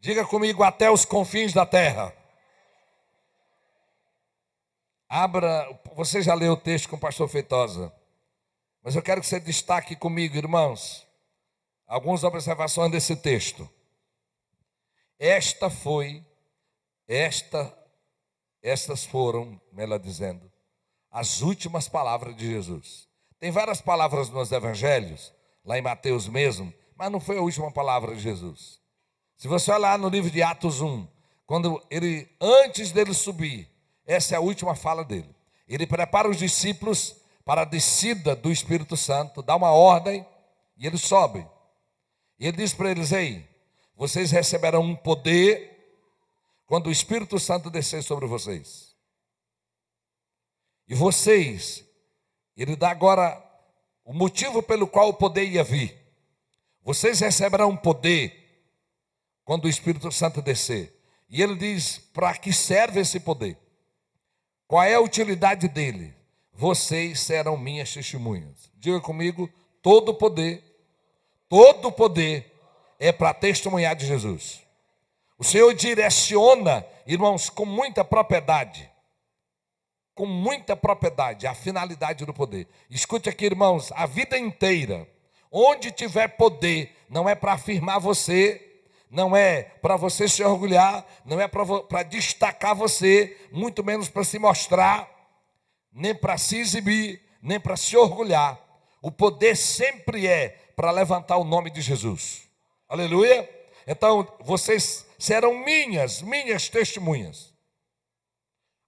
Diga comigo, até os confins da terra. Abra, você já leu o texto com o pastor Feitosa, mas eu quero que você destaque comigo, irmãos, algumas observações desse texto. Esta foi, esta, estas foram, melhor dizendo, as últimas palavras de Jesus. Tem várias palavras nos evangelhos, lá em Mateus mesmo, mas não foi a última palavra de Jesus. Se você olhar no livro de Atos 1, quando ele, antes dele subir, essa é a última fala dele. Ele prepara os discípulos para a descida do Espírito Santo, dá uma ordem e eles sobem. E ele diz para eles: Ei, vocês receberão um poder quando o Espírito Santo descer sobre vocês. E vocês, ele dá agora o motivo pelo qual o poder ia vir. Vocês receberão um poder quando o Espírito Santo descer. E ele diz: para que serve esse poder? Qual é a utilidade dele? Vocês serão minhas testemunhas. Diga comigo: todo poder, todo poder é para testemunhar de Jesus. O Senhor direciona, irmãos, com muita propriedade, com muita propriedade, a finalidade do poder. Escute aqui, irmãos, a vida inteira, onde tiver poder, não é para afirmar você não é para você se orgulhar, não é para destacar você, muito menos para se mostrar, nem para se exibir, nem para se orgulhar. O poder sempre é para levantar o nome de Jesus. Aleluia? Então, vocês serão minhas, minhas testemunhas.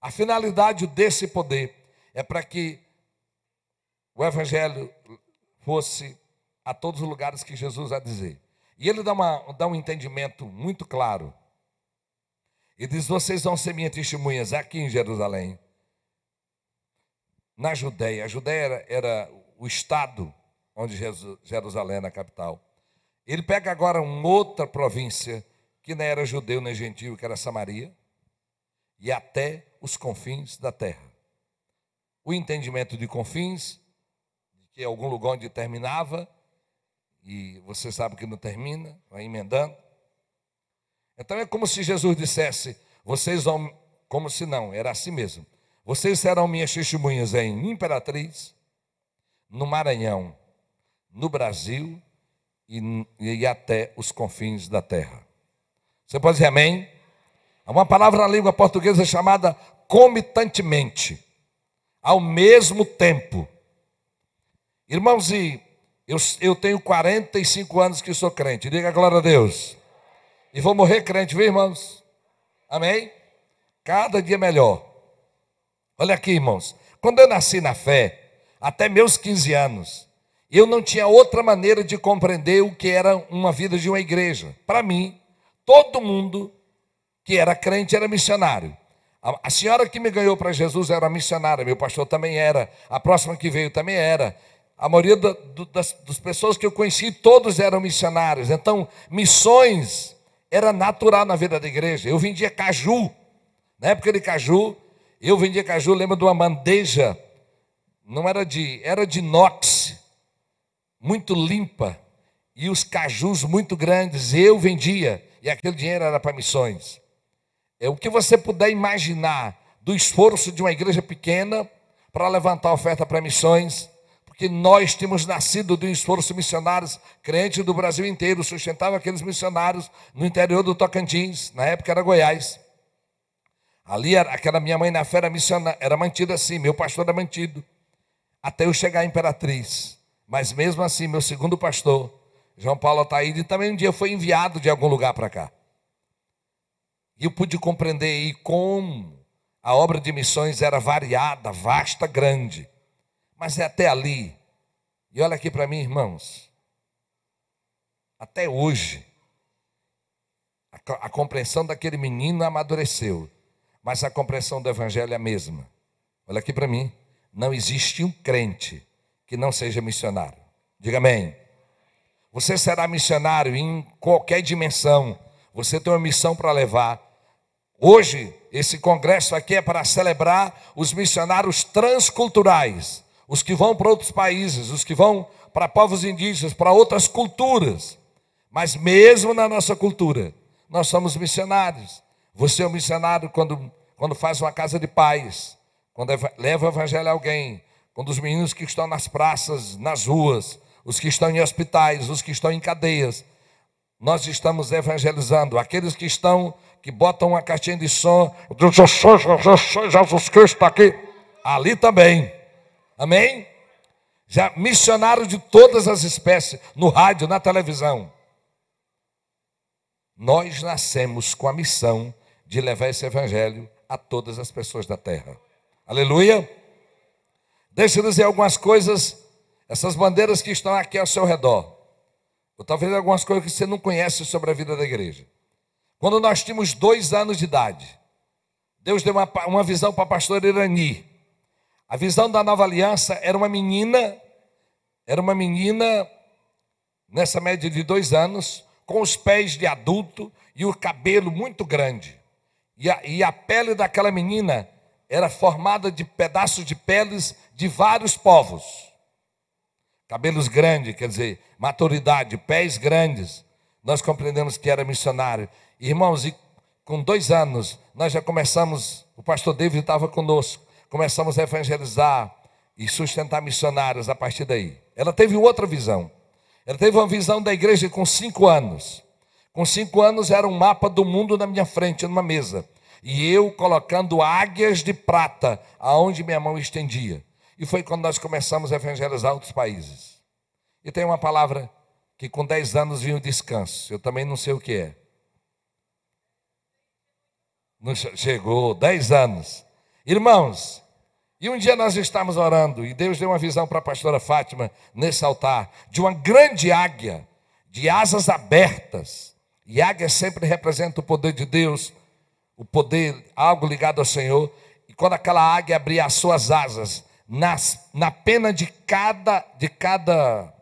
A finalidade desse poder é para que o evangelho fosse a todos os lugares que Jesus a dizer. E ele dá, uma, dá um entendimento muito claro. E diz: Vocês vão ser minhas testemunhas aqui em Jerusalém, na Judéia. A Judéia era, era o estado onde Jerusalém era a capital. Ele pega agora uma outra província que não era judeu nem gentil, que era Samaria, e até os confins da terra. O entendimento de confins, que é algum lugar onde terminava, e você sabe que não termina, vai emendando. Então é como se Jesus dissesse: vocês vão, como se não, era assim mesmo. Vocês serão minhas testemunhas em Imperatriz, no Maranhão, no Brasil e, e até os confins da terra. Você pode dizer amém? Há uma palavra na língua portuguesa chamada comitantemente, ao mesmo tempo. Irmãos, e eu, eu tenho 45 anos que sou crente, diga glória a Deus. E vou morrer crente, viu, irmãos? Amém? Cada dia melhor. Olha aqui, irmãos. Quando eu nasci na fé, até meus 15 anos, eu não tinha outra maneira de compreender o que era uma vida de uma igreja. Para mim, todo mundo que era crente era missionário. A senhora que me ganhou para Jesus era missionária, meu pastor também era, a próxima que veio também era, a maioria da, do, das, das pessoas que eu conheci, todos eram missionários. Então, missões era natural na vida da igreja. Eu vendia caju. Na época de caju, eu vendia caju, lembro de uma bandeja, não era de, era de inox, muito limpa, e os cajus muito grandes, eu vendia, e aquele dinheiro era para missões. É o que você puder imaginar do esforço de uma igreja pequena para levantar oferta para missões, que nós temos nascido do esforço missionários, crente do Brasil inteiro, sustentava aqueles missionários no interior do Tocantins, na época era Goiás. Ali, aquela minha mãe na fé era missionária, era mantida assim, meu pastor era mantido, até eu chegar à Imperatriz. Mas mesmo assim, meu segundo pastor, João Paulo Ataíde, também um dia foi enviado de algum lugar para cá. E eu pude compreender aí como a obra de missões era variada, vasta, grande mas é até ali. E olha aqui para mim, irmãos. Até hoje, a, a compreensão daquele menino amadureceu, mas a compreensão do Evangelho é a mesma. Olha aqui para mim. Não existe um crente que não seja missionário. Diga amém. Você será missionário em qualquer dimensão. Você tem uma missão para levar. Hoje, esse congresso aqui é para celebrar os missionários transculturais os que vão para outros países, os que vão para povos indígenas, para outras culturas. Mas mesmo na nossa cultura, nós somos missionários. Você é um missionário quando, quando faz uma casa de paz, quando leva o evangelho a alguém, quando os meninos que estão nas praças, nas ruas, os que estão em hospitais, os que estão em cadeias. Nós estamos evangelizando aqueles que estão, que botam uma caixinha de som, Jesus Cristo está aqui. Ali também Amém? Já missionário de todas as espécies, no rádio, na televisão. Nós nascemos com a missão de levar esse evangelho a todas as pessoas da terra. Aleluia! Deixa eu dizer algumas coisas, essas bandeiras que estão aqui ao seu redor. Ou talvez algumas coisas que você não conhece sobre a vida da igreja. Quando nós tínhamos dois anos de idade, Deus deu uma, uma visão para a pastora Irani. A visão da nova aliança era uma menina, era uma menina nessa média de dois anos, com os pés de adulto e o cabelo muito grande. E a, e a pele daquela menina era formada de pedaços de peles de vários povos. Cabelos grandes, quer dizer, maturidade, pés grandes. Nós compreendemos que era missionário. Irmãos, e com dois anos, nós já começamos, o pastor David estava conosco começamos a evangelizar e sustentar missionários a partir daí. Ela teve outra visão. Ela teve uma visão da igreja com cinco anos. Com cinco anos era um mapa do mundo na minha frente, numa mesa. E eu colocando águias de prata aonde minha mão estendia. E foi quando nós começamos a evangelizar outros países. E tem uma palavra que com dez anos vinha o descanso. Eu também não sei o que é. chegou, dez anos. Irmãos, e um dia nós estávamos orando e Deus deu uma visão para a pastora Fátima nesse altar de uma grande águia, de asas abertas. E águia sempre representa o poder de Deus, o poder, algo ligado ao Senhor. E quando aquela águia abria as suas asas, nas, na pena de cada, de cada,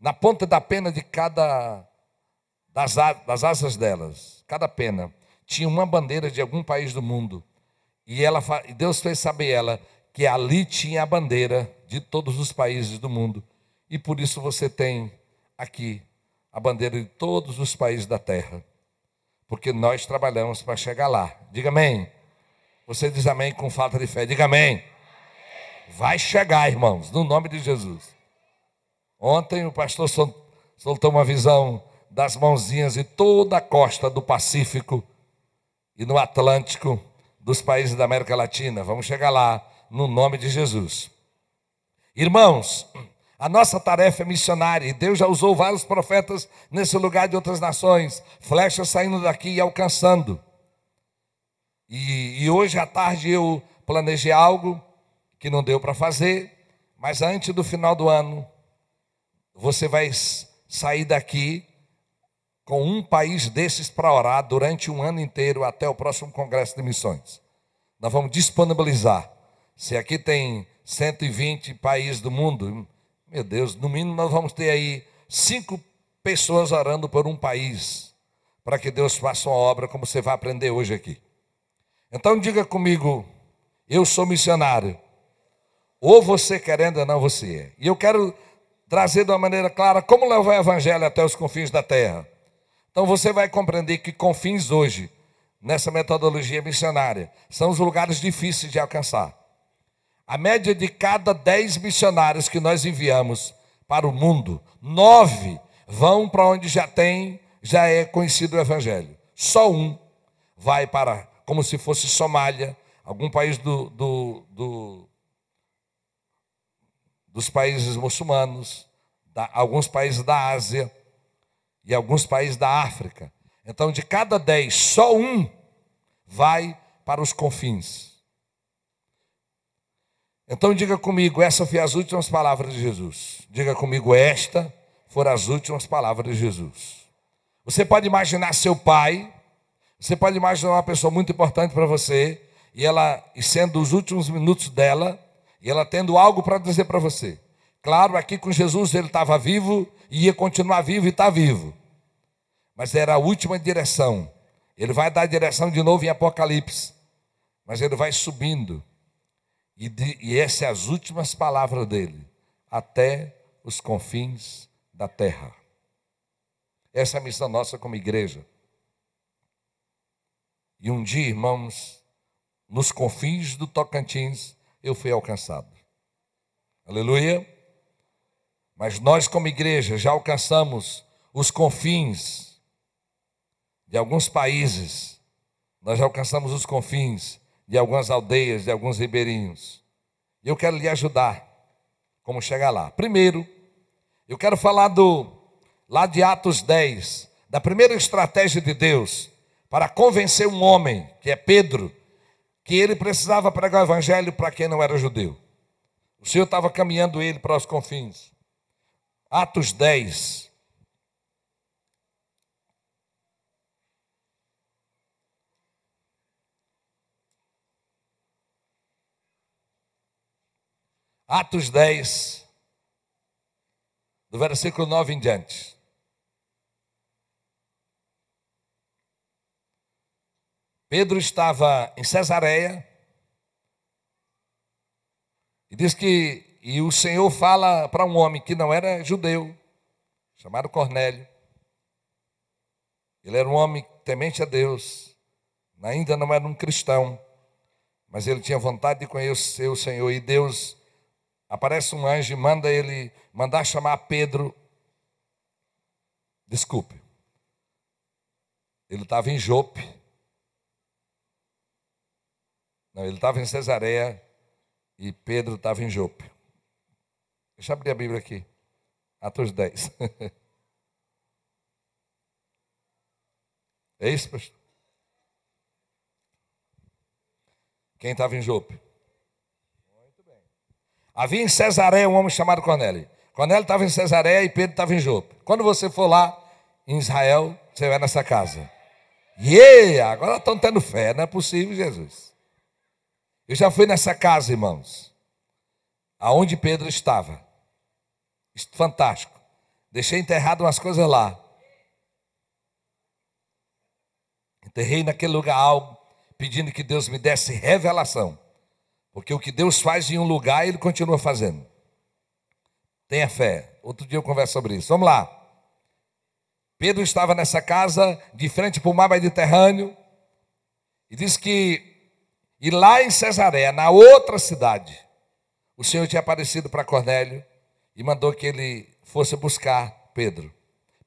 na ponta da pena de cada, das, das asas delas, cada pena, tinha uma bandeira de algum país do mundo. E ela, Deus fez saber ela que ali tinha a bandeira de todos os países do mundo. E por isso você tem aqui a bandeira de todos os países da terra. Porque nós trabalhamos para chegar lá. Diga amém. Você diz amém com falta de fé. Diga amém. Vai chegar, irmãos, no nome de Jesus. Ontem o pastor soltou uma visão das mãozinhas e toda a costa do Pacífico e no Atlântico dos países da América Latina. Vamos chegar lá no nome de Jesus. Irmãos, a nossa tarefa é missionária e Deus já usou vários profetas nesse lugar de outras nações, flechas saindo daqui e alcançando. E, e hoje à tarde eu planejei algo que não deu para fazer, mas antes do final do ano, você vai sair daqui com um país desses para orar durante um ano inteiro até o próximo Congresso de Missões. Nós vamos disponibilizar se aqui tem 120 países do mundo, meu Deus, no mínimo nós vamos ter aí cinco pessoas orando por um país, para que Deus faça uma obra como você vai aprender hoje aqui. Então diga comigo, eu sou missionário. Ou você querendo ou não você é. E eu quero trazer de uma maneira clara como levar o evangelho até os confins da terra. Então você vai compreender que confins hoje, nessa metodologia missionária, são os lugares difíceis de alcançar. A média de cada dez missionários que nós enviamos para o mundo, nove vão para onde já tem, já é conhecido o Evangelho. Só um vai para, como se fosse Somália, algum país do, do, do, dos países muçulmanos, da, alguns países da Ásia e alguns países da África. Então, de cada dez, só um vai para os confins. Então diga comigo, essa foi as últimas palavras de Jesus. Diga comigo, esta foram as últimas palavras de Jesus. Você pode imaginar seu pai, você pode imaginar uma pessoa muito importante para você, e ela e sendo os últimos minutos dela, e ela tendo algo para dizer para você. Claro, aqui com Jesus ele estava vivo e ia continuar vivo e está vivo. Mas era a última direção. Ele vai dar a direção de novo em Apocalipse. Mas ele vai subindo e, de, e essas é as últimas palavras dele, até os confins da terra. Essa é a missão nossa como igreja. E um dia, irmãos, nos confins do Tocantins, eu fui alcançado. Aleluia! Mas nós, como igreja, já alcançamos os confins de alguns países. Nós já alcançamos os confins de algumas aldeias, de alguns ribeirinhos. E eu quero lhe ajudar como chegar lá. Primeiro, eu quero falar do lá de Atos 10, da primeira estratégia de Deus para convencer um homem, que é Pedro, que ele precisava pregar o evangelho para quem não era judeu. O Senhor estava caminhando ele para os confins. Atos 10, Atos 10, do versículo 9 em diante. Pedro estava em Cesareia e diz que e o Senhor fala para um homem que não era judeu, chamado Cornélio. Ele era um homem temente a Deus, ainda não era um cristão, mas ele tinha vontade de conhecer o Senhor e Deus Aparece um anjo e manda ele mandar chamar Pedro. Desculpe. Ele estava em Jope. Não, ele estava em Cesareia e Pedro estava em Jope. Deixa eu abrir a Bíblia aqui. Atos 10. é isso, pastor? Quem estava em Jope? Havia em Cesaré um homem chamado Cornélio. Cornélio estava em Cesaré e Pedro estava em Jope. Quando você for lá em Israel, você vai nessa casa. Yeah! Agora estão tendo fé, não é possível, Jesus. Eu já fui nessa casa, irmãos, aonde Pedro estava. Fantástico. Deixei enterrado umas coisas lá. Enterrei naquele lugar algo, pedindo que Deus me desse revelação. Porque o que Deus faz em um lugar, Ele continua fazendo. Tenha fé. Outro dia eu converso sobre isso. Vamos lá. Pedro estava nessa casa, de frente para o mar Mediterrâneo, e disse que, e lá em Cesareia, na outra cidade, o Senhor tinha aparecido para Cornélio e mandou que ele fosse buscar Pedro.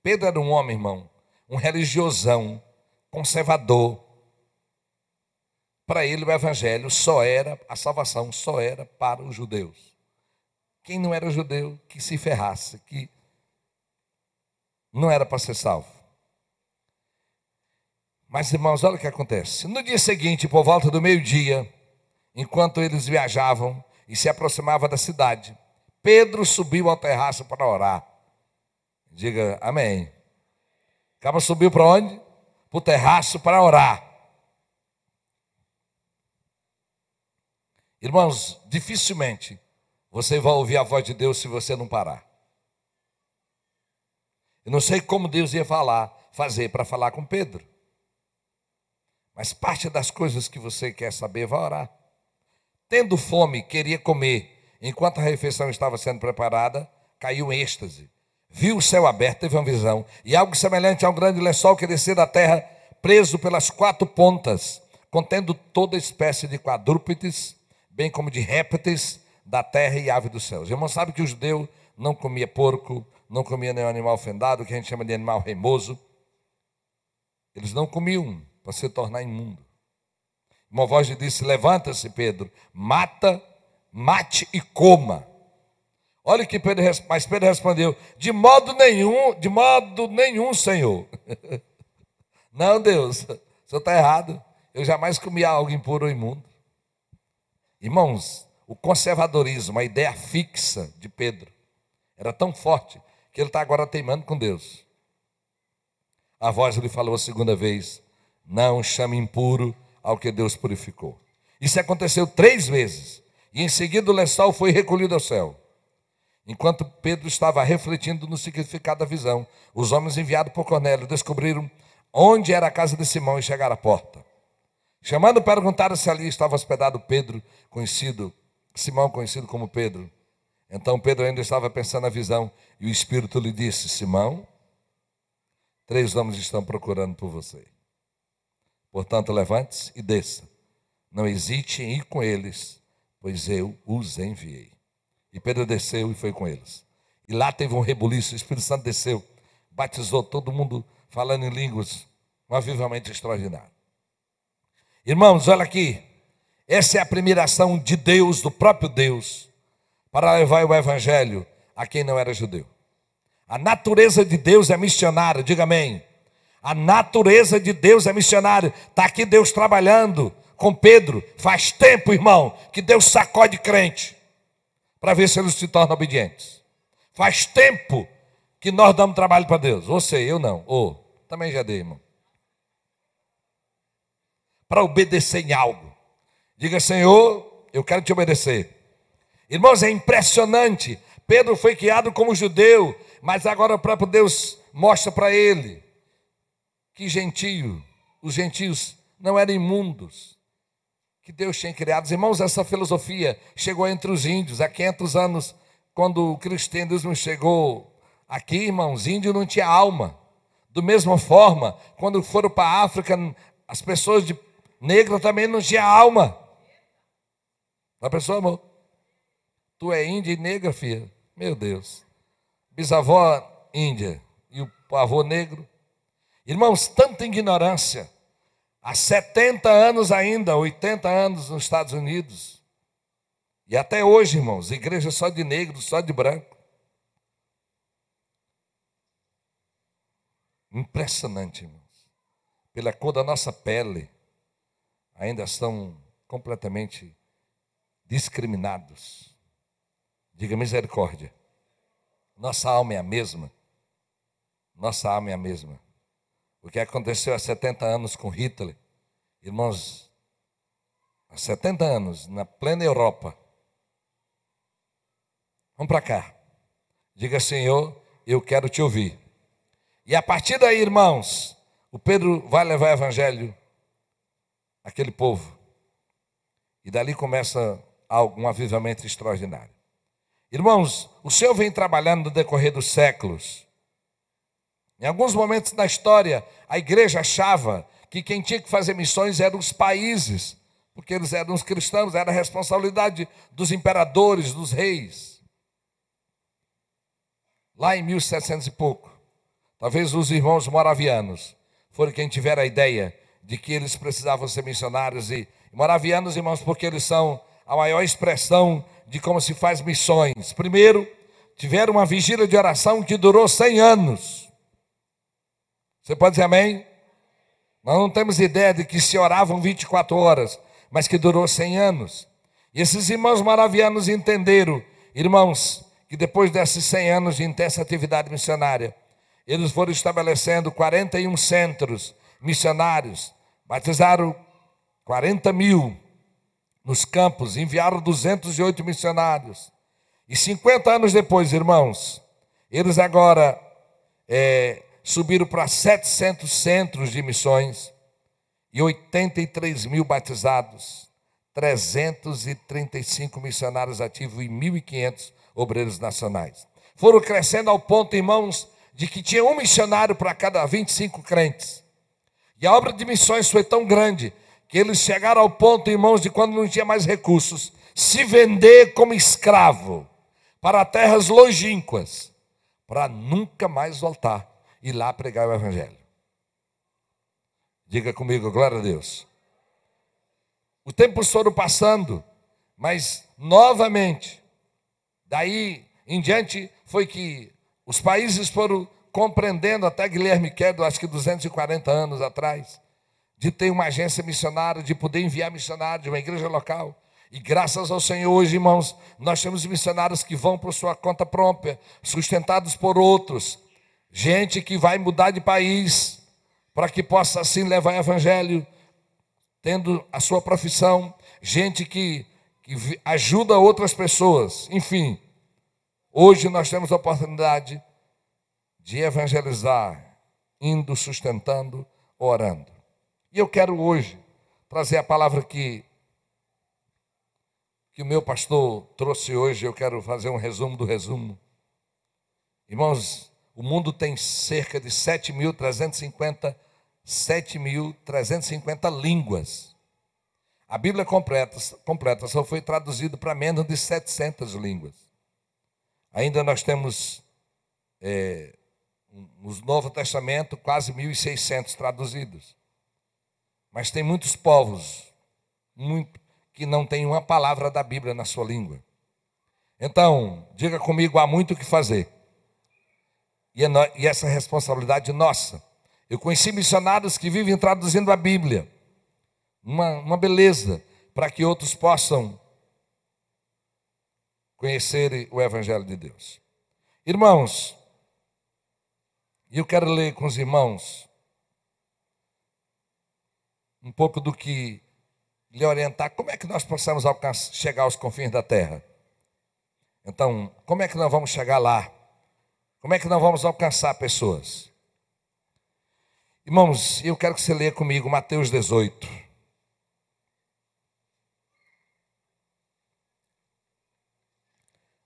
Pedro era um homem, irmão, um religiosão, conservador, para ele o evangelho só era, a salvação só era para os judeus. Quem não era judeu, que se ferrasse, que não era para ser salvo. Mas, irmãos, olha o que acontece. No dia seguinte, por volta do meio-dia, enquanto eles viajavam e se aproximavam da cidade, Pedro subiu ao terraço para orar. Diga amém. Acaba subiu para onde? Para o terraço para orar. Irmãos, dificilmente você vai ouvir a voz de Deus se você não parar. Eu não sei como Deus ia falar, fazer para falar com Pedro. Mas parte das coisas que você quer saber, vai orar. Tendo fome, queria comer. Enquanto a refeição estava sendo preparada, caiu em êxtase. Viu o céu aberto, teve uma visão. E algo semelhante a um grande lençol que descia da terra, preso pelas quatro pontas, contendo toda espécie de quadrúpedes, bem como de répteis da terra e ave dos céus. Irmão, sabe que o judeu não comia porco, não comia nenhum animal ofendado, que a gente chama de animal remoso. Eles não comiam para se tornar imundo. Uma voz lhe disse: Levanta-se, Pedro, mata, mate e coma. Olha que Pedro, mas Pedro respondeu: De modo nenhum, de modo nenhum, Senhor. não, Deus, o senhor está errado. Eu jamais comi algo impuro ou imundo. Irmãos, o conservadorismo, a ideia fixa de Pedro, era tão forte que ele está agora teimando com Deus. A voz lhe falou a segunda vez: Não chame impuro ao que Deus purificou. Isso aconteceu três vezes, e em seguida o lençol foi recolhido ao céu. Enquanto Pedro estava refletindo no significado da visão, os homens enviados por Cornélio descobriram onde era a casa de Simão e chegaram à porta. Chamando, perguntaram se ali estava hospedado Pedro, conhecido, Simão, conhecido como Pedro. Então Pedro ainda estava pensando na visão, e o Espírito lhe disse: Simão, três homens estão procurando por você. Portanto, levante-se e desça. Não hesite em ir com eles, pois eu os enviei. E Pedro desceu e foi com eles. E lá teve um rebuliço, o Espírito Santo desceu, batizou todo mundo falando em línguas, um avivamento extraordinário. Irmãos, olha aqui. Essa é a primeira ação de Deus, do próprio Deus, para levar o evangelho a quem não era judeu. A natureza de Deus é missionária, diga amém. A natureza de Deus é missionária. Está aqui Deus trabalhando com Pedro. Faz tempo, irmão, que Deus sacode crente para ver se eles se tornam obedientes. Faz tempo que nós damos trabalho para Deus. Você, eu não. Ou, oh, também já dei, irmão para obedecer em algo. Diga, Senhor, eu quero te obedecer. Irmãos, é impressionante. Pedro foi criado como judeu, mas agora o próprio Deus mostra para ele que gentio, os gentios não eram imundos, que Deus tinha criado. Irmãos, essa filosofia chegou entre os índios há 500 anos, quando o cristianismo chegou aqui, irmãos, índio não tinha alma. Do mesma forma, quando foram para a África, as pessoas de Negro também não tinha alma. A pessoa, amor, tu é índia e negra, filha. Meu Deus. Bisavó índia e o avô negro. Irmãos, tanta ignorância. Há 70 anos ainda, 80 anos nos Estados Unidos. E até hoje, irmãos, igreja só de negro, só de branco. Impressionante, irmãos. Pela cor da nossa pele ainda são completamente discriminados. Diga misericórdia. Nossa alma é a mesma. Nossa alma é a mesma. O que aconteceu há 70 anos com Hitler, irmãos, há 70 anos, na plena Europa. Vamos para cá. Diga, Senhor, eu quero te ouvir. E a partir daí, irmãos, o Pedro vai levar o evangelho aquele povo. E dali começa um avivamento extraordinário. Irmãos, o Senhor vem trabalhando no decorrer dos séculos. Em alguns momentos da história, a igreja achava que quem tinha que fazer missões eram os países, porque eles eram os cristãos, era a responsabilidade dos imperadores, dos reis. Lá em 1700 e pouco, talvez os irmãos moravianos foram quem tiveram a ideia de que eles precisavam ser missionários e os irmãos, porque eles são a maior expressão de como se faz missões. Primeiro, tiveram uma vigília de oração que durou 100 anos. Você pode dizer amém? Nós não temos ideia de que se oravam 24 horas, mas que durou 100 anos. E esses irmãos maravianos entenderam, irmãos, que depois desses 100 anos de intensa atividade missionária, eles foram estabelecendo 41 centros missionários, batizaram 40 mil nos campos, enviaram 208 missionários. E 50 anos depois, irmãos, eles agora é, subiram para 700 centros de missões e 83 mil batizados, 335 missionários ativos e 1.500 obreiros nacionais. Foram crescendo ao ponto, irmãos, de que tinha um missionário para cada 25 crentes. E a obra de missões foi tão grande que eles chegaram ao ponto, irmãos, de quando não tinha mais recursos, se vender como escravo para terras longínquas, para nunca mais voltar e lá pregar o Evangelho. Diga comigo, glória a Deus. O tempo foram passando, mas novamente, daí em diante foi que os países foram compreendendo até Guilherme Quedo, acho que 240 anos atrás, de ter uma agência missionária, de poder enviar missionários de uma igreja local. E graças ao Senhor, hoje, irmãos, nós temos missionários que vão por sua conta própria, sustentados por outros. Gente que vai mudar de país, para que possa assim levar o evangelho, tendo a sua profissão. Gente que, que ajuda outras pessoas. Enfim, hoje nós temos a oportunidade de evangelizar, indo, sustentando, orando. E eu quero hoje trazer a palavra que que o meu pastor trouxe hoje, eu quero fazer um resumo do resumo. Irmãos, o mundo tem cerca de 7.350 7.350 línguas. A Bíblia completa, completa só foi traduzida para menos de 700 línguas. Ainda nós temos é, nos Novo Testamento, quase 1.600 traduzidos. Mas tem muitos povos muito, que não têm uma palavra da Bíblia na sua língua. Então, diga comigo, há muito o que fazer. E, é no, e essa é responsabilidade nossa. Eu conheci missionários que vivem traduzindo a Bíblia. Uma, uma beleza, para que outros possam conhecer o Evangelho de Deus. Irmãos, e eu quero ler com os irmãos um pouco do que lhe orientar como é que nós possamos alcançar, chegar aos confins da terra. Então, como é que nós vamos chegar lá? Como é que nós vamos alcançar pessoas? Irmãos, eu quero que você leia comigo Mateus 18.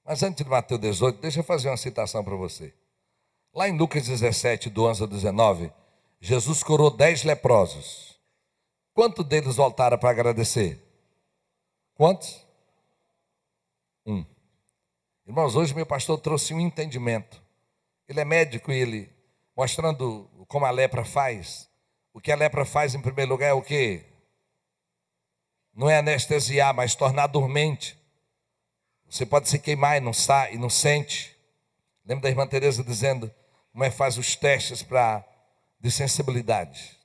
Mas antes de Mateus 18, deixa eu fazer uma citação para você. Lá em Lucas 17, do 11 a 19, Jesus curou dez leprosos. Quanto deles voltaram para agradecer? Quantos? Um. Irmãos, hoje meu pastor trouxe um entendimento. Ele é médico e ele, mostrando como a lepra faz, o que a lepra faz em primeiro lugar é o quê? Não é anestesiar, mas tornar dormente. Você pode se queimar e não sai, e não sente. Lembra da irmã Teresa dizendo: mas é faz os testes para de sensibilidade?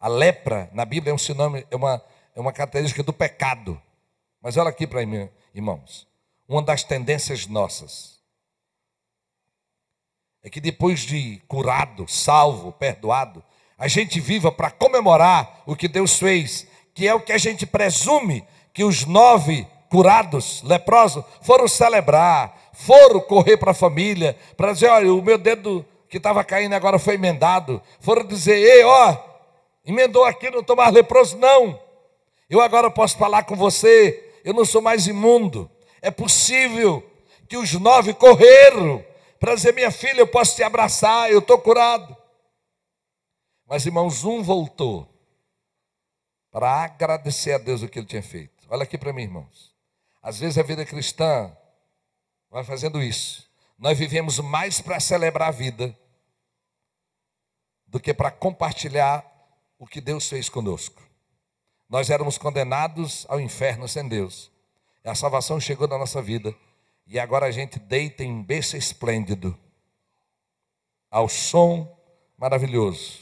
A lepra na Bíblia é um sinônimo, é uma, é uma característica do pecado. Mas olha aqui para mim, irmãos. Uma das tendências nossas é que depois de curado, salvo, perdoado, a gente viva para comemorar o que Deus fez, que é o que a gente presume que os nove curados, leprosos, foram celebrar foram correr para a família, para dizer: olha, o meu dedo que estava caindo agora foi emendado. Foram dizer: ei, ó, emendou aqui, não estou mais leproso, não. Eu agora posso falar com você, eu não sou mais imundo. É possível que os nove correram para dizer: minha filha, eu posso te abraçar, eu estou curado. Mas, irmãos, um voltou para agradecer a Deus o que ele tinha feito. Olha aqui para mim, irmãos. Às vezes a vida cristã Vai fazendo isso. Nós vivemos mais para celebrar a vida do que para compartilhar o que Deus fez conosco. Nós éramos condenados ao inferno sem Deus. A salvação chegou na nossa vida. E agora a gente deita em berço esplêndido, ao som maravilhoso,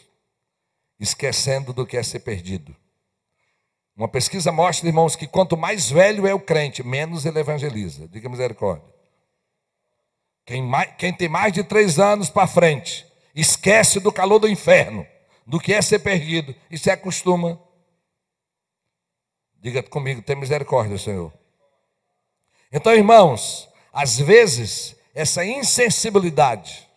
esquecendo do que é ser perdido. Uma pesquisa mostra, irmãos, que quanto mais velho é o crente, menos ele evangeliza. Diga misericórdia. Quem, mais, quem tem mais de três anos para frente, esquece do calor do inferno, do que é ser perdido e se acostuma. Diga comigo, tem misericórdia, Senhor. Então, irmãos, às vezes essa insensibilidade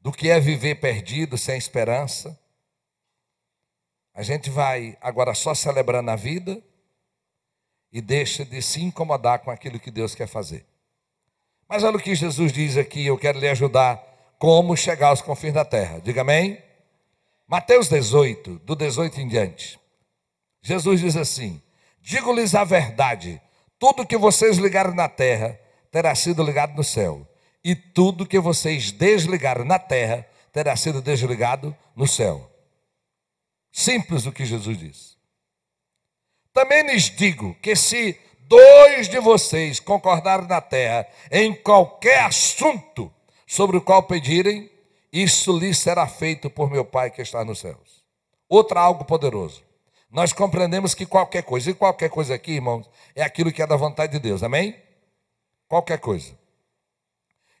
do que é viver perdido, sem esperança, a gente vai agora só celebrando a vida e deixa de se incomodar com aquilo que Deus quer fazer. Mas olha o que Jesus diz aqui, eu quero lhe ajudar como chegar aos confins da terra. Diga amém? Mateus 18, do 18 em diante. Jesus diz assim: Digo-lhes a verdade, tudo que vocês ligaram na terra terá sido ligado no céu, e tudo que vocês desligaram na terra terá sido desligado no céu. Simples o que Jesus diz. Também lhes digo que se dois de vocês concordarem na terra em qualquer assunto sobre o qual pedirem, isso lhe será feito por meu Pai que está nos céus. Outra algo poderoso. Nós compreendemos que qualquer coisa, e qualquer coisa aqui, irmãos, é aquilo que é da vontade de Deus, amém? Qualquer coisa.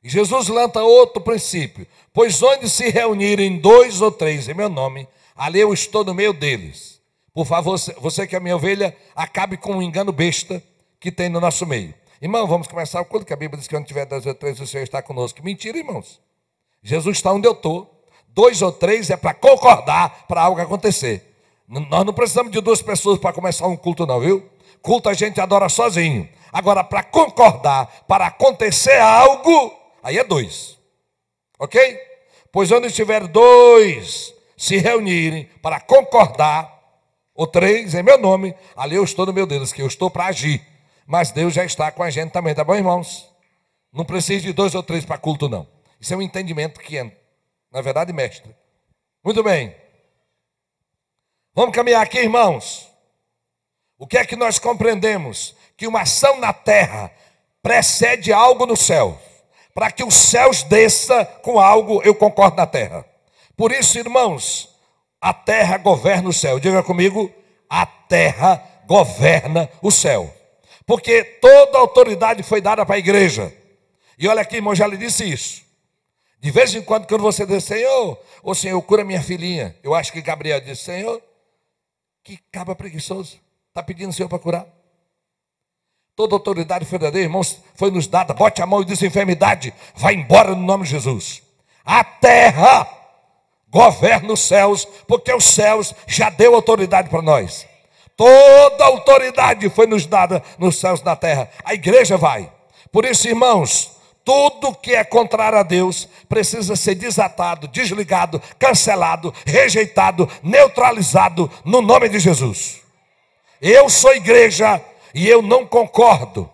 Jesus lança outro princípio: pois onde se reunirem dois ou três em meu nome, ali eu estou no meio deles. Por favor, você que é minha ovelha, acabe com um engano besta que tem no nosso meio. Irmão, vamos começar o culto, que a Bíblia diz que onde tiver dois ou três, o Senhor está conosco. Mentira, irmãos. Jesus está onde eu estou. Dois ou três é para concordar para algo acontecer. Nós não precisamos de duas pessoas para começar um culto, não, viu? Culto a gente adora sozinho. Agora, para concordar, para acontecer algo, aí é dois. Ok? Pois onde estiver dois se reunirem para concordar, ou três em é meu nome, ali eu estou no meu Deus, que eu estou para agir. Mas Deus já está com a gente também, tá bom, irmãos? Não precisa de dois ou três para culto, não. Isso é um entendimento que é, Na verdade, mestre. Muito bem. Vamos caminhar aqui, irmãos. O que é que nós compreendemos? Que uma ação na terra precede algo no céu. Para que os céus desça com algo, eu concordo na terra. Por isso, irmãos, a terra governa o céu. Diga comigo, a terra governa o céu porque toda autoridade foi dada para a igreja. E olha aqui, irmão, já lhe disse isso. De vez em quando, quando você diz, Senhor, o Senhor, cura minha filhinha. Eu acho que Gabriel disse, Senhor, que caba preguiçoso. Está pedindo o Senhor para curar. Toda autoridade verdadeira, irmãos, foi nos dada. Bote a mão e diz: enfermidade, vai embora no nome de Jesus. A terra governa os céus, porque os céus já deu autoridade para nós. Toda autoridade foi nos dada nos céus e na terra. A igreja vai. Por isso, irmãos, tudo que é contrário a Deus precisa ser desatado, desligado, cancelado, rejeitado, neutralizado no nome de Jesus. Eu sou igreja e eu não concordo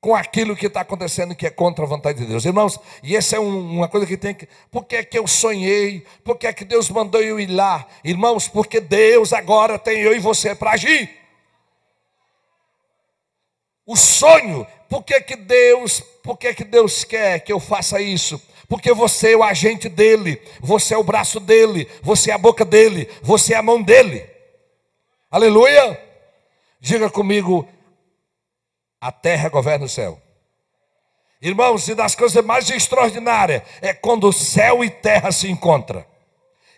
com aquilo que está acontecendo que é contra a vontade de Deus. Irmãos, e essa é um, uma coisa que tem que. Por que é que eu sonhei? Por que é que Deus mandou eu ir lá? Irmãos, porque Deus agora tem eu e você para agir. O sonho, por que, é que Deus, por que, é que Deus quer que eu faça isso? Porque você é o agente dele, você é o braço dele, você é a boca dele, você é a mão dele. Aleluia! Diga comigo, a terra governa o céu. Irmãos, e das coisas mais extraordinárias é quando céu e terra se encontram.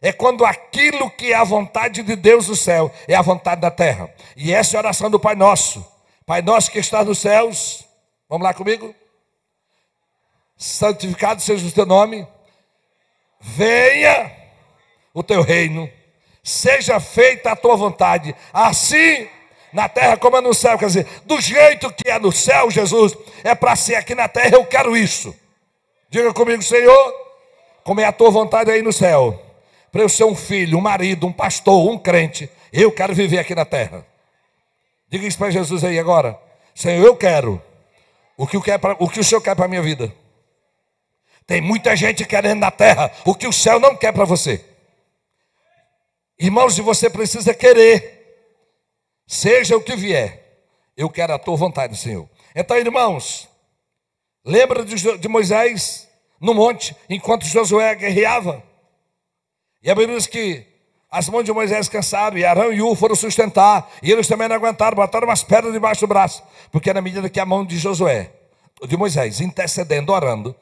É quando aquilo que é a vontade de Deus do céu é a vontade da terra. E essa é a oração do Pai Nosso. Pai Nosso que está nos céus, vamos lá comigo? Santificado seja o teu nome. Venha o teu reino. Seja feita a tua vontade, assim na terra como é no céu. Quer dizer, do jeito que é no céu, Jesus, é para ser aqui na terra, eu quero isso. Diga comigo, Senhor, como é a tua vontade aí no céu. Para eu ser um filho, um marido, um pastor, um crente, eu quero viver aqui na terra. Diga isso para Jesus aí agora. Senhor, eu quero o que, o quero é pra, o, que o Senhor quer para a minha vida. Tem muita gente querendo na terra o que o céu não quer para você. Irmãos, e você precisa querer. Seja o que vier, eu quero a tua vontade, Senhor. Então, irmãos, lembra de Moisés no monte, enquanto Josué guerreava? E a Bíblia diz que as mãos de Moisés cansaram, e Arão e U foram sustentar, e eles também não aguentaram, botaram umas pedras debaixo do braço, porque na medida que a mão de Josué, de Moisés, intercedendo, orando,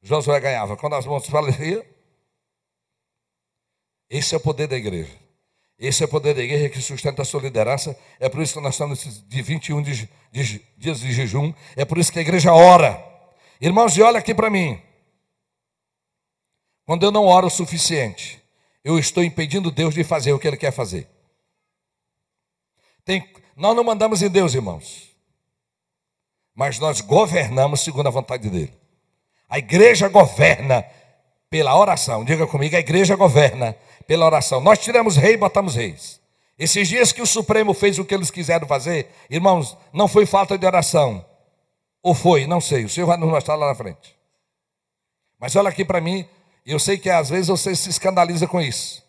Josué ganhava. Quando as mãos faleciam, esse é o poder da igreja. Esse é o poder da igreja que sustenta a sua liderança. É por isso que nós estamos de 21 de, de, dias de jejum. É por isso que a igreja ora. Irmãos, e olha aqui para mim. Quando eu não oro o suficiente, eu estou impedindo Deus de fazer o que Ele quer fazer. Tem, nós não mandamos em Deus, irmãos, mas nós governamos segundo a vontade dEle. A igreja governa pela oração. Diga comigo, a igreja governa pela oração. Nós tiramos rei e botamos reis. Esses dias que o Supremo fez o que eles quiseram fazer, irmãos, não foi falta de oração. Ou foi, não sei, o Senhor vai nos mostrar lá na frente. Mas olha aqui para mim, eu sei que às vezes você se escandaliza com isso.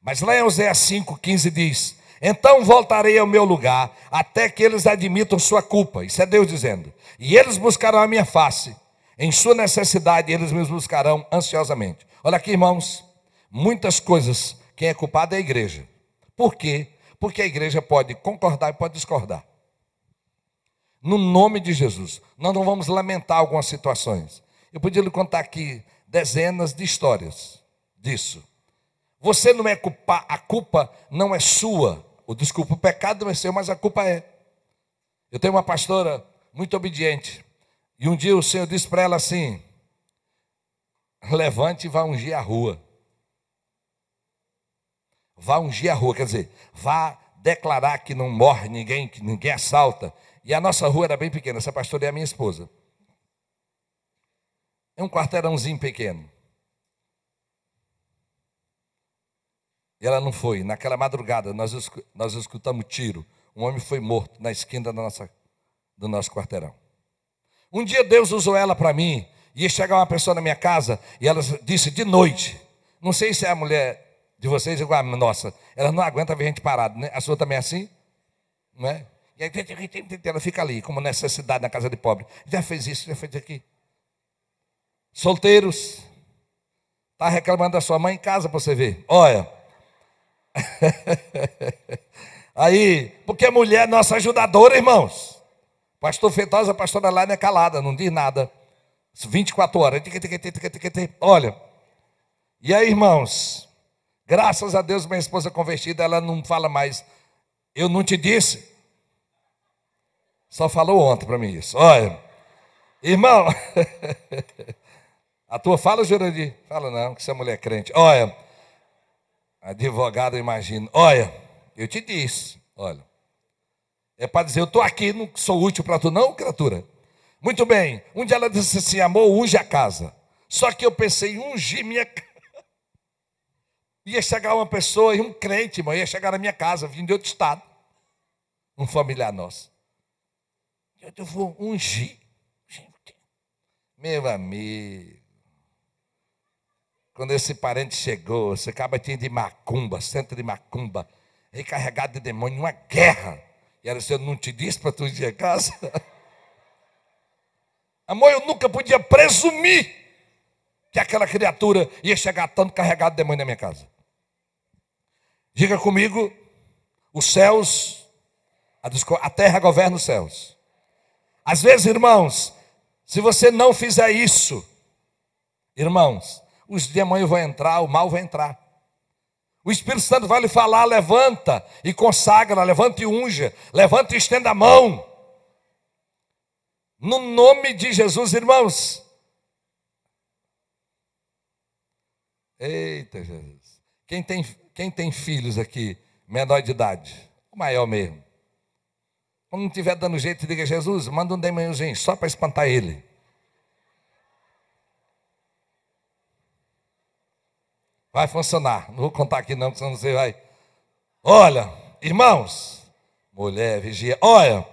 Mas lá em Oséias 5,15 diz: Então voltarei ao meu lugar, até que eles admitam sua culpa. Isso é Deus dizendo. E eles buscarão a minha face. Em sua necessidade, eles me buscarão ansiosamente. Olha aqui, irmãos. Muitas coisas, quem é culpado é a igreja. Por quê? Porque a igreja pode concordar e pode discordar. No nome de Jesus, nós não vamos lamentar algumas situações. Eu podia lhe contar aqui dezenas de histórias disso. Você não é culpado. a culpa não é sua. O desculpa, o pecado não é seu, mas a culpa é. Eu tenho uma pastora muito obediente. E um dia o Senhor disse para ela assim: levante e vá ungir a rua vá ungir a rua, quer dizer, vá declarar que não morre ninguém, que ninguém assalta. E a nossa rua era bem pequena, essa pastora é a minha esposa. É um quarteirãozinho pequeno. E ela não foi. Naquela madrugada, nós, nós escutamos tiro. Um homem foi morto na esquina da nossa, do nosso quarteirão. Um dia Deus usou ela para mim. e chega uma pessoa na minha casa e ela disse de noite. Não sei se é a mulher de vocês, igual, ah, nossa, ela não aguenta ver gente parado né? A sua também é assim? Não é? E aí ela fica ali, como necessidade na casa de pobre. Já fez isso, já fez aqui. Solteiros, está reclamando da sua mãe em casa para você ver. Olha. Aí, porque mulher é nossa ajudadora, irmãos. Pastor Feitosa, pastora lá é calada, não diz nada. 24 horas. Olha. E aí, irmãos, Graças a Deus, minha esposa convertida, ela não fala mais, eu não te disse. Só falou ontem para mim isso. Olha, irmão, a tua fala, Jurandir? Fala não, que você é mulher crente. Olha, advogado, imagino. Olha, eu te disse, olha. É para dizer, eu estou aqui, não sou útil para tu, não, criatura. Muito bem, um dia ela disse assim, amor, unge a casa. Só que eu pensei, ungir minha casa Ia chegar uma pessoa, um crente, irmão, ia chegar na minha casa, vindo de outro estado. Um familiar nosso. Eu vou ungir. Gente, meu amigo. Quando esse parente chegou, esse acaba tinha de macumba, centro de macumba, recarregado de demônio, uma guerra. E era assim, eu não te disse para tu ir a casa. Amor, eu nunca podia presumir que aquela criatura ia chegar tanto carregado de demônio na minha casa. Diga comigo, os céus, a terra governa os céus. Às vezes, irmãos, se você não fizer isso, irmãos, os demônios vão entrar, o mal vai entrar. O Espírito Santo vai lhe falar: levanta e consagra, levanta e unja, levanta e estenda a mão. No nome de Jesus, irmãos. Eita, Jesus. Quem tem quem tem filhos aqui, menor de idade? O maior mesmo. Quando não estiver dando jeito, diga Jesus, manda um demôniozinho, só para espantar ele. Vai funcionar. Não vou contar aqui não, senão você vai. Olha, irmãos, mulher, vigia. Olha,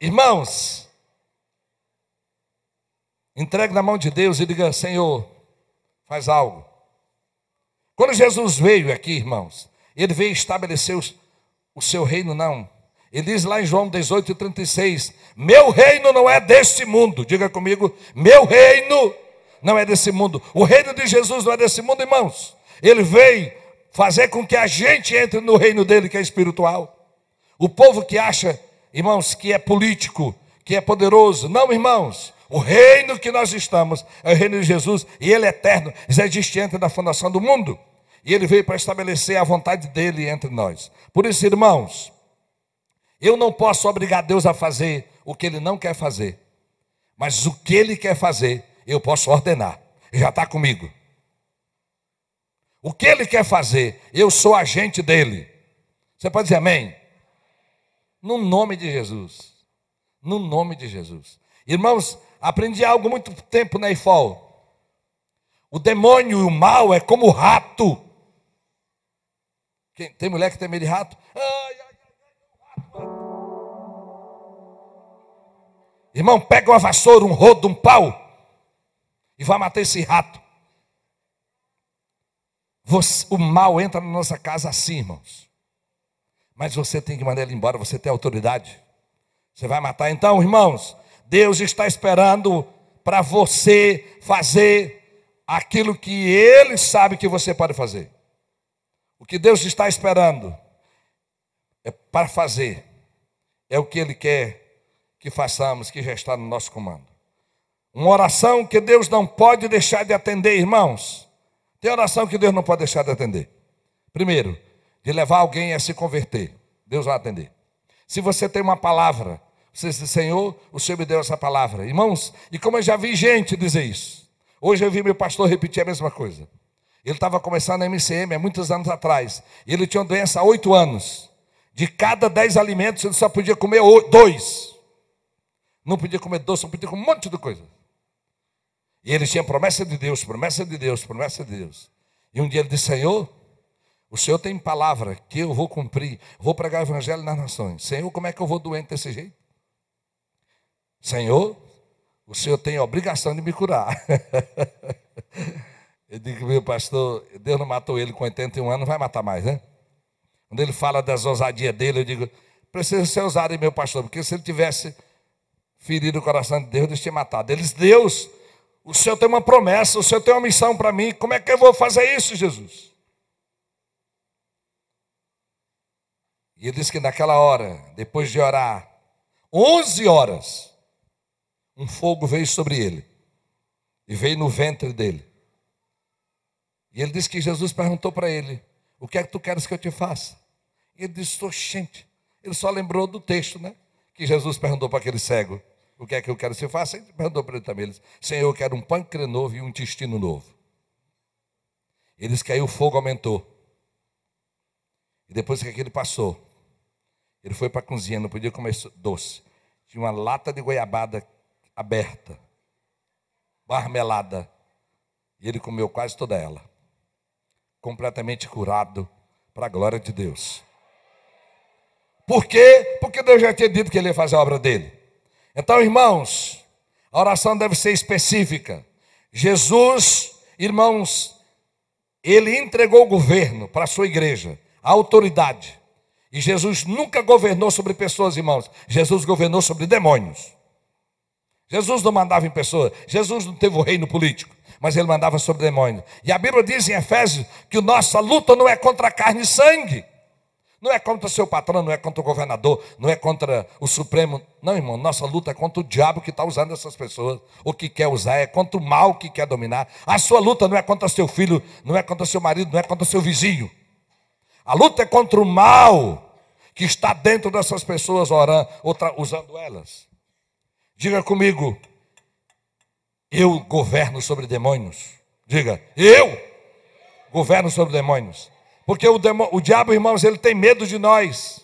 irmãos, entregue na mão de Deus e diga, Senhor, faz algo. Quando Jesus veio aqui, irmãos, ele veio estabelecer os, o seu reino, não. Ele diz lá em João 18, 36, meu reino não é deste mundo. Diga comigo, meu reino não é desse mundo. O reino de Jesus não é desse mundo, irmãos. Ele veio fazer com que a gente entre no reino dele, que é espiritual. O povo que acha, irmãos, que é político, que é poderoso. Não, irmãos. O reino que nós estamos é o reino de Jesus e ele é eterno, já existe antes da fundação do mundo. E ele veio para estabelecer a vontade dele entre nós. Por isso, irmãos, eu não posso obrigar Deus a fazer o que ele não quer fazer, mas o que ele quer fazer, eu posso ordenar, já está comigo. O que ele quer fazer, eu sou agente dele. Você pode dizer amém? No nome de Jesus. No nome de Jesus. Irmãos, Aprendi algo muito tempo na né, IFOL. O demônio e o mal é como o rato. Quem, tem mulher que tem medo de rato? Ai, ai, ai, rato? É. Irmão, pega uma vassoura, um rodo, um pau e vai matar esse rato. Você, o mal entra na nossa casa assim, irmãos. Mas você tem que mandar ele embora, você tem autoridade. Você vai matar então, irmãos. Deus está esperando para você fazer aquilo que Ele sabe que você pode fazer. O que Deus está esperando é para fazer, é o que Ele quer que façamos, que já está no nosso comando. Uma oração que Deus não pode deixar de atender, irmãos. Tem oração que Deus não pode deixar de atender. Primeiro, de levar alguém a se converter. Deus vai atender. Se você tem uma palavra você disse, Senhor, o Senhor me deu essa palavra. Irmãos, e como eu já vi gente dizer isso. Hoje eu vi meu pastor repetir a mesma coisa. Ele estava começando a MCM há muitos anos atrás. E ele tinha uma doença há oito anos. De cada dez alimentos, ele só podia comer dois. Não podia comer doce, não podia comer um monte de coisa. E ele tinha promessa de Deus, promessa de Deus, promessa de Deus. E um dia ele disse: Senhor, o Senhor tem palavra que eu vou cumprir, vou pregar o evangelho nas nações. Senhor, como é que eu vou doente desse jeito? Senhor, o Senhor tem a obrigação de me curar. eu digo, meu pastor, Deus não matou ele com 81 anos, não vai matar mais, né? Quando ele fala das ousadias dele, eu digo, precisa ser ousado, meu pastor, porque se ele tivesse ferido o coração de Deus, Deus tinha matado. Ele diz, Deus, o Senhor tem uma promessa, o Senhor tem uma missão para mim, como é que eu vou fazer isso, Jesus? E ele diz que naquela hora, depois de orar, 11 horas, um fogo veio sobre ele e veio no ventre dele. E ele disse que Jesus perguntou para ele: O que é que tu queres que eu te faça? E ele disse: Estou gente. Ele só lembrou do texto, né? Que Jesus perguntou para aquele cego: O que é que eu quero que você faça? Ele perguntou para ele também: ele disse, Senhor, eu quero um pâncreas novo e um intestino novo. Ele disse que aí o fogo aumentou. E depois que aquele passou, ele foi para a cozinha, não podia comer doce. Tinha uma lata de goiabada aberta, marmelada. E ele comeu quase toda ela. Completamente curado, para a glória de Deus. Por quê? Porque Deus já tinha dito que ele ia fazer a obra dele. Então, irmãos, a oração deve ser específica. Jesus, irmãos, ele entregou o governo para a sua igreja, a autoridade. E Jesus nunca governou sobre pessoas, irmãos. Jesus governou sobre demônios. Jesus não mandava em pessoa, Jesus não teve o reino político, mas ele mandava sobre demônios. E a Bíblia diz em Efésios que nossa luta não é contra carne e sangue, não é contra o seu patrão, não é contra o governador, não é contra o Supremo. Não, irmão, nossa luta é contra o diabo que está usando essas pessoas, ou que quer usar, é contra o mal que quer dominar. A sua luta não é contra seu filho, não é contra seu marido, não é contra seu vizinho. A luta é contra o mal que está dentro dessas pessoas orando, usando elas. Diga comigo, eu governo sobre demônios. Diga, eu governo sobre demônios. Porque o, o diabo, irmãos, ele tem medo de nós.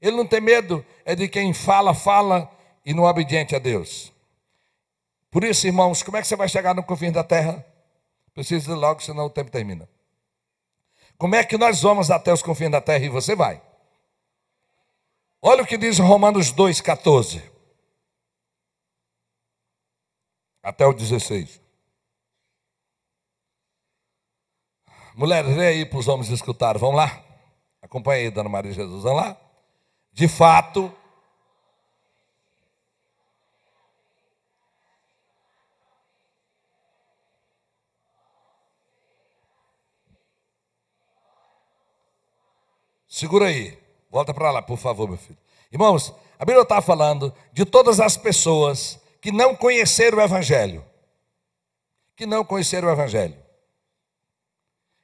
Ele não tem medo, é de quem fala, fala e não é obediente a Deus. Por isso, irmãos, como é que você vai chegar no confim da terra? Precisa ir logo, senão o tempo termina. Como é que nós vamos até os confins da terra e você vai? Olha o que diz Romanos 14. até o 16. Mulheres, vem aí para os homens escutar, vamos lá. Acompanhe aí, Dona Maria Jesus, vamos lá. De fato, Segura aí. Volta para lá, por favor, meu filho. Irmãos, a Bíblia está falando de todas as pessoas que não conheceram o Evangelho. Que não conheceram o Evangelho.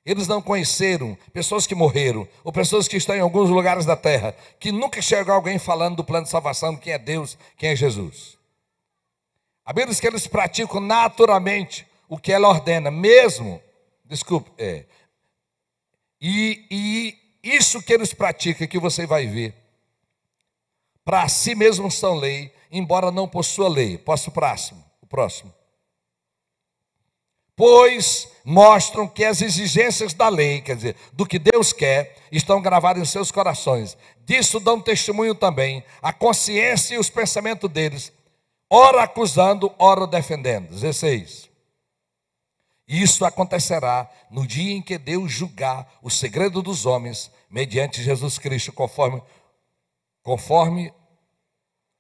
Eles não conheceram pessoas que morreram, ou pessoas que estão em alguns lugares da terra, que nunca chegou alguém falando do plano de salvação, quem é Deus, quem é Jesus. A Bíblia diz que eles praticam naturalmente o que ela ordena, mesmo, desculpe, é, e, e isso que eles praticam, é que você vai ver, para si mesmos são lei, embora não possua lei. Posso o próximo? O próximo. Pois mostram que as exigências da lei, quer dizer, do que Deus quer, estão gravadas em seus corações. Disso dão testemunho também a consciência e os pensamentos deles, ora acusando, ora defendendo. 16. Isso acontecerá no dia em que Deus julgar o segredo dos homens mediante Jesus Cristo, conforme conforme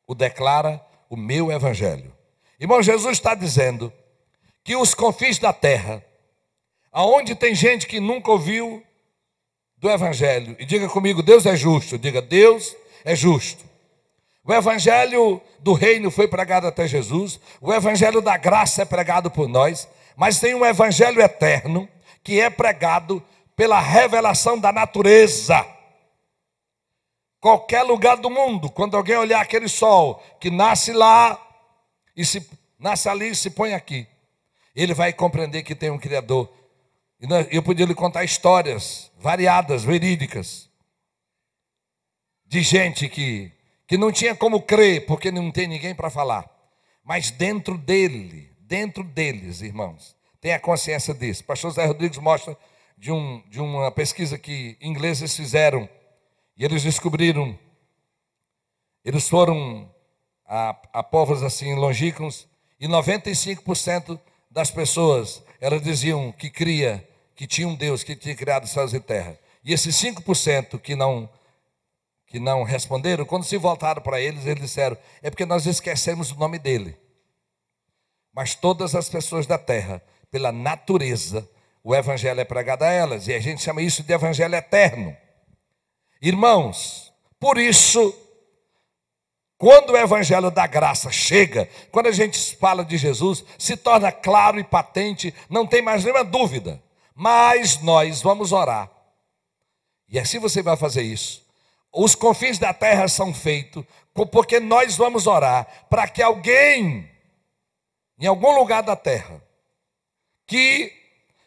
o declara o meu evangelho. Irmão, Jesus está dizendo que os confins da terra, aonde tem gente que nunca ouviu do evangelho, e diga comigo, Deus é justo, diga, Deus é justo. O evangelho do reino foi pregado até Jesus, o evangelho da graça é pregado por nós, mas tem um evangelho eterno que é pregado pela revelação da natureza qualquer lugar do mundo, quando alguém olhar aquele sol que nasce lá e se nasce ali e se põe aqui, ele vai compreender que tem um Criador. E eu podia lhe contar histórias variadas, verídicas, de gente que, que não tinha como crer, porque não tem ninguém para falar. Mas dentro dele, dentro deles, irmãos, tem a consciência disso. O pastor José Rodrigues mostra de, um, de uma pesquisa que ingleses fizeram e eles descobriram, eles foram a, a povos assim longínquos, e 95% das pessoas, elas diziam que cria, que tinha um Deus que tinha criado céus e terra. E esses 5% que não que não responderam, quando se voltaram para eles, eles disseram: "É porque nós esquecemos o nome dele". Mas todas as pessoas da terra, pela natureza, o evangelho é pregado a elas, e a gente chama isso de evangelho eterno. Irmãos, por isso, quando o evangelho da graça chega, quando a gente fala de Jesus, se torna claro e patente, não tem mais nenhuma dúvida. Mas nós vamos orar. E assim você vai fazer isso. Os confins da terra são feitos, porque nós vamos orar para que alguém, em algum lugar da terra, que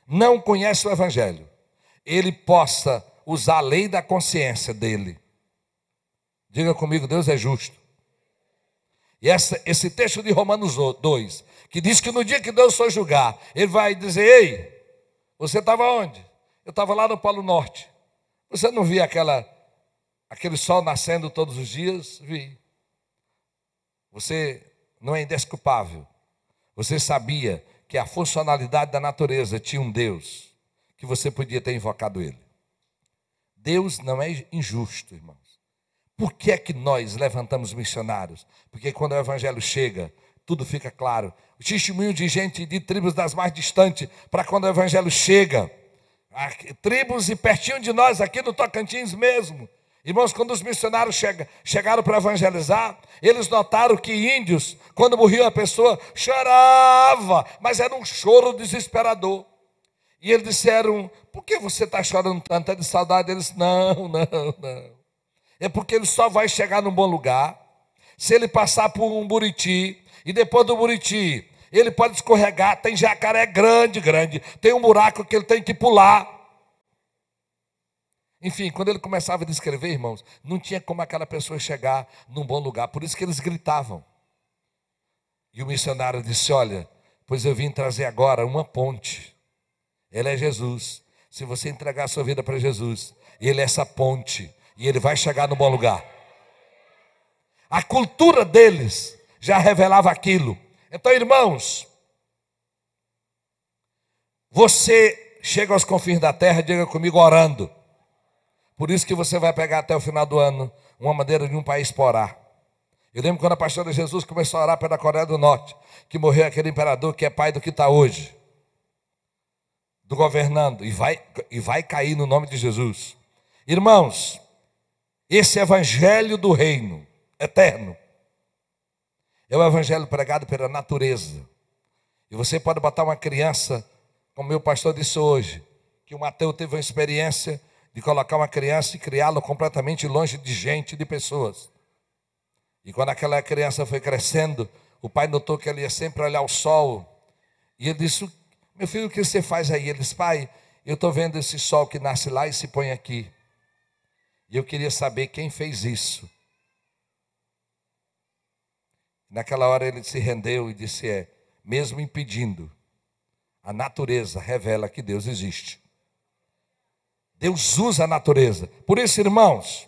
não conhece o Evangelho, ele possa usar a lei da consciência dele. Diga comigo, Deus é justo. E essa, esse texto de Romanos 2, que diz que no dia que Deus for julgar, ele vai dizer: Ei, você estava onde? Eu estava lá no Polo Norte. Você não via aquela, aquele sol nascendo todos os dias? Vi. Você não é indesculpável. Você sabia que a funcionalidade da natureza tinha um Deus, que você podia ter invocado ele. Deus não é injusto, irmãos. Por que é que nós levantamos missionários? Porque quando o evangelho chega, tudo fica claro. O testemunho de gente de tribos das mais distantes, para quando o evangelho chega, ah, tribos e pertinho de nós, aqui no Tocantins mesmo. Irmãos, quando os missionários chega, chegaram para evangelizar, eles notaram que índios, quando morria a pessoa, chorava, mas era um choro desesperador. E eles disseram: Por que você está chorando tanto? É de saudade? Eles: Não, não, não. É porque ele só vai chegar num bom lugar se ele passar por um buriti. E depois do buriti, ele pode escorregar. Tem jacaré grande, grande. Tem um buraco que ele tem que pular. Enfim, quando ele começava a descrever, irmãos, não tinha como aquela pessoa chegar num bom lugar. Por isso que eles gritavam. E o missionário disse: Olha, pois eu vim trazer agora uma ponte ele é Jesus. Se você entregar a sua vida para Jesus, ele é essa ponte e ele vai chegar no bom lugar. A cultura deles já revelava aquilo. Então, irmãos, você chega aos confins da terra, diga comigo orando. Por isso que você vai pegar até o final do ano uma maneira de um país para orar. Eu lembro quando a pastora Jesus começou a orar pela Coreia do Norte, que morreu aquele imperador que é pai do que está hoje do governando e vai, e vai cair no nome de Jesus. Irmãos, esse evangelho do reino eterno é o evangelho pregado pela natureza. E você pode botar uma criança, como meu pastor disse hoje, que o Mateus teve uma experiência de colocar uma criança e criá-lo completamente longe de gente, de pessoas. E quando aquela criança foi crescendo, o pai notou que ele ia sempre olhar o sol. E ele disse: meu filho, o que você faz aí? Eles, pai, eu estou vendo esse sol que nasce lá e se põe aqui. E eu queria saber quem fez isso. Naquela hora ele se rendeu e disse: É, mesmo impedindo, a natureza revela que Deus existe. Deus usa a natureza. Por isso, irmãos,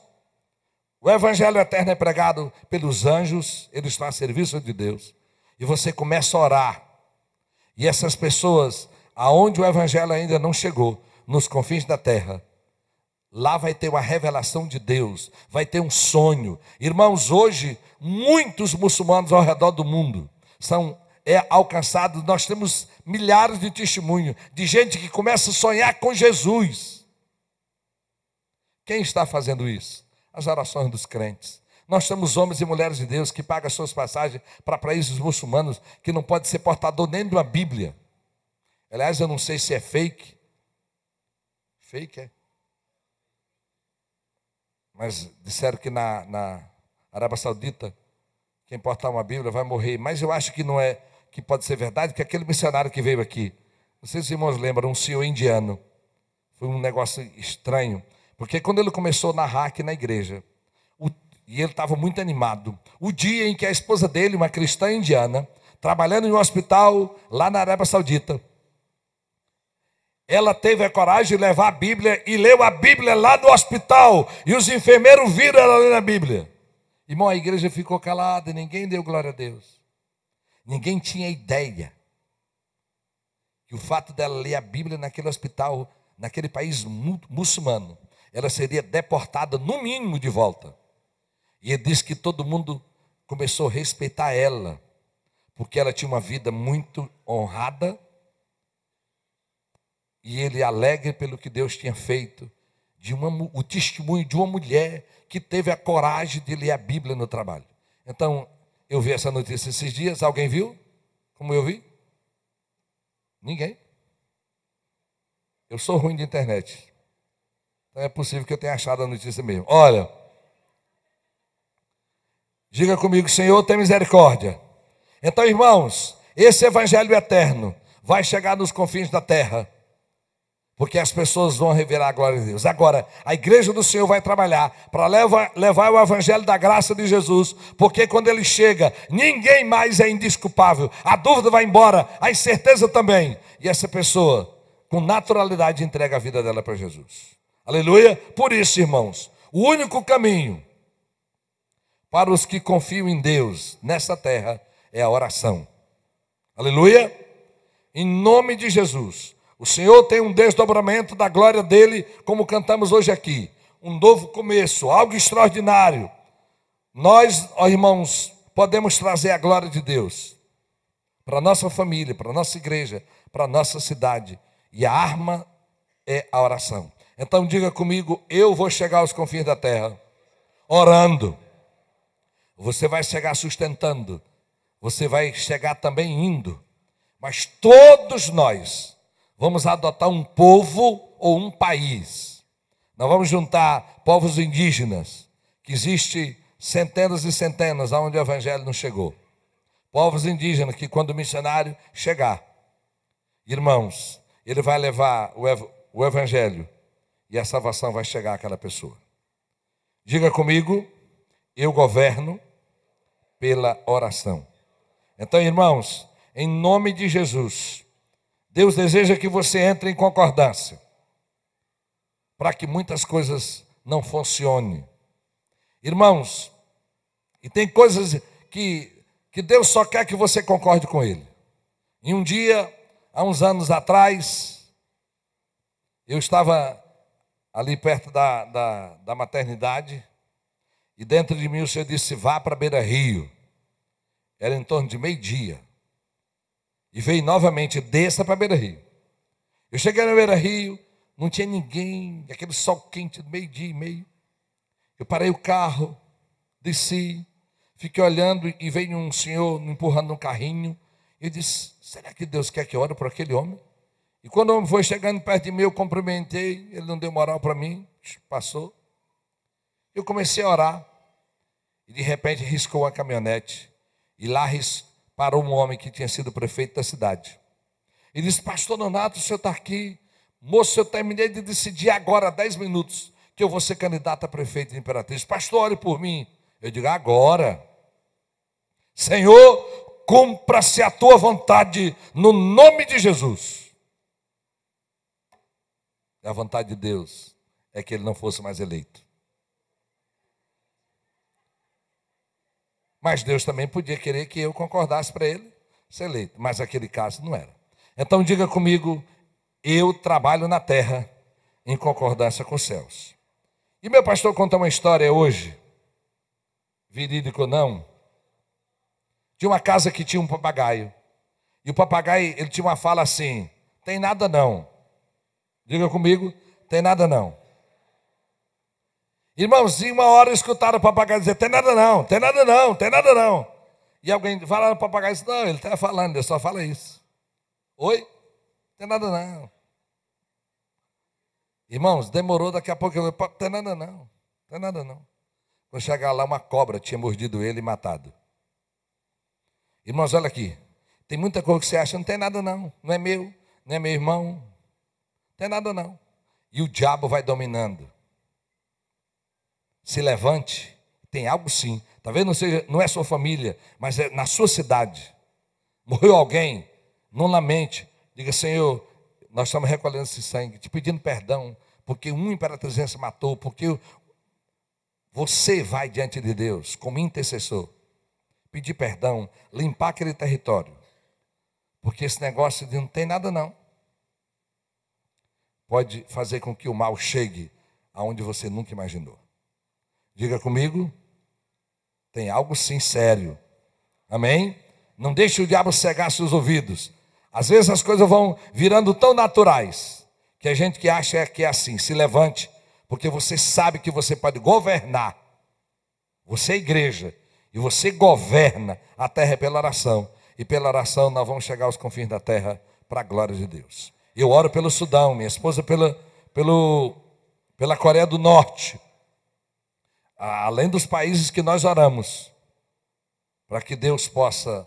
o Evangelho eterno é pregado pelos anjos, Eles estão a serviço de Deus. E você começa a orar e essas pessoas, aonde o evangelho ainda não chegou, nos confins da terra, lá vai ter uma revelação de Deus, vai ter um sonho. Irmãos, hoje muitos muçulmanos ao redor do mundo são é alcançados, nós temos milhares de testemunhos de gente que começa a sonhar com Jesus. Quem está fazendo isso? As orações dos crentes. Nós somos homens e mulheres de Deus que pagam suas passagens para países muçulmanos, que não pode ser portador nem de uma Bíblia. Aliás, eu não sei se é fake. Fake é. Mas disseram que na, na Arábia Saudita, quem portar uma Bíblia vai morrer. Mas eu acho que não é, que pode ser verdade, que aquele missionário que veio aqui, não sei se os irmãos lembram, um senhor indiano. Foi um negócio estranho. Porque quando ele começou a narrar aqui na igreja, e ele estava muito animado. O dia em que a esposa dele, uma cristã indiana, trabalhando em um hospital lá na Arábia Saudita, ela teve a coragem de levar a Bíblia e leu a Bíblia lá do hospital. E os enfermeiros viram ela lendo a Bíblia. Irmão, a igreja ficou calada, ninguém deu glória a Deus. Ninguém tinha ideia que o fato dela ler a Bíblia naquele hospital, naquele país muçulmano, ela seria deportada, no mínimo, de volta. E diz que todo mundo começou a respeitar ela, porque ela tinha uma vida muito honrada, e ele alegre pelo que Deus tinha feito, de uma, o testemunho de uma mulher que teve a coragem de ler a Bíblia no trabalho. Então, eu vi essa notícia esses dias, alguém viu? Como eu vi? Ninguém. Eu sou ruim de internet. Então é possível que eu tenha achado a notícia mesmo. Olha, Diga comigo, Senhor, tem misericórdia. Então, irmãos, esse evangelho eterno vai chegar nos confins da terra, porque as pessoas vão revelar a glória de Deus. Agora, a igreja do Senhor vai trabalhar para levar, levar o evangelho da graça de Jesus, porque quando ele chega, ninguém mais é indisculpável, a dúvida vai embora, a incerteza também, e essa pessoa, com naturalidade, entrega a vida dela para Jesus. Aleluia! Por isso, irmãos, o único caminho para os que confiam em Deus nessa terra é a oração. Aleluia! Em nome de Jesus. O Senhor tem um desdobramento da glória dele, como cantamos hoje aqui. Um novo começo, algo extraordinário. Nós, ó irmãos, podemos trazer a glória de Deus para nossa família, para nossa igreja, para nossa cidade. E a arma é a oração. Então diga comigo, eu vou chegar aos confins da terra orando. Você vai chegar sustentando, você vai chegar também indo. Mas todos nós vamos adotar um povo ou um país. Nós vamos juntar povos indígenas, que existe centenas e centenas aonde o evangelho não chegou. Povos indígenas que quando o missionário chegar, irmãos, ele vai levar o, ev o evangelho e a salvação vai chegar àquela pessoa. Diga comigo, eu governo pela oração. Então, irmãos, em nome de Jesus, Deus deseja que você entre em concordância para que muitas coisas não funcionem. Irmãos, e tem coisas que, que Deus só quer que você concorde com Ele. E um dia, há uns anos atrás, eu estava ali perto da, da, da maternidade, e dentro de mim o Senhor disse: Vá para Beira Rio. Era em torno de meio-dia. E veio novamente, desça para Beira Rio. Eu cheguei na Beira Rio, não tinha ninguém, aquele sol quente do meio-dia e meio. Eu parei o carro, desci, fiquei olhando e veio um senhor me empurrando um carrinho. Eu disse: será que Deus quer que eu ore para aquele homem? E quando o homem foi chegando perto de mim, eu cumprimentei, ele não deu moral para mim, passou. Eu comecei a orar. E de repente riscou a caminhonete. E lá parou um homem que tinha sido prefeito da cidade. Ele disse: Pastor Donato, o senhor está aqui. Moço, eu terminei de decidir agora, há 10 minutos, que eu vou ser candidato a prefeito de Imperatriz. Pastor, ore por mim. Eu digo: Agora. Senhor, cumpra-se a tua vontade, no nome de Jesus. A vontade de Deus é que ele não fosse mais eleito. Mas Deus também podia querer que eu concordasse para ele ser eleito, mas aquele caso não era. Então diga comigo, eu trabalho na terra em concordância com os céus. E meu pastor conta uma história hoje, verídico ou não, de uma casa que tinha um papagaio. E o papagaio, ele tinha uma fala assim: tem nada não. Diga comigo, tem nada não. Irmãozinho, uma hora escutaram o papagaio dizer: tem nada não, tem nada não, tem nada não. E alguém falaram para o papagaio não, ele está falando, ele só fala isso. Oi? tem nada não. Irmãos, demorou, daqui a pouco eu não tem nada não, não tem nada não. Quando chegar lá, uma cobra tinha mordido ele e matado. Irmãos, olha aqui, tem muita coisa que você acha, não tem nada não, não é meu, não é meu irmão, não tem nada não. E o diabo vai dominando. Se levante. Tem algo sim. Talvez não seja, não é sua família, mas é na sua cidade. Morreu alguém, não lamente. Diga, Senhor, nós estamos recolhendo esse sangue, te pedindo perdão, porque um imperatrizense matou, porque você vai diante de Deus como intercessor, pedir perdão, limpar aquele território. Porque esse negócio de não tem nada não. Pode fazer com que o mal chegue aonde você nunca imaginou. Diga comigo. Tem algo sincero, Amém? Não deixe o diabo cegar seus ouvidos. Às vezes as coisas vão virando tão naturais que a gente que acha que é assim, se levante, porque você sabe que você pode governar. Você é igreja e você governa a terra pela oração. E pela oração nós vamos chegar aos confins da terra para a glória de Deus. Eu oro pelo Sudão, minha esposa pela, pelo, pela Coreia do Norte além dos países que nós oramos, para que Deus possa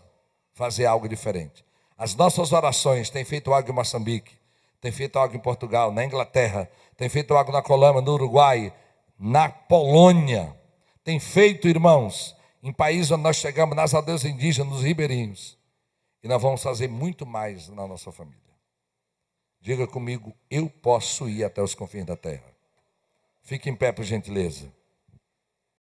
fazer algo diferente. As nossas orações têm feito algo em Moçambique, tem feito algo em Portugal, na Inglaterra, tem feito algo na Colômbia, no Uruguai, na Polônia, tem feito, irmãos, em países onde nós chegamos, nas aldeias indígenas, nos ribeirinhos. E nós vamos fazer muito mais na nossa família. Diga comigo, eu posso ir até os confins da terra. Fique em pé, por gentileza.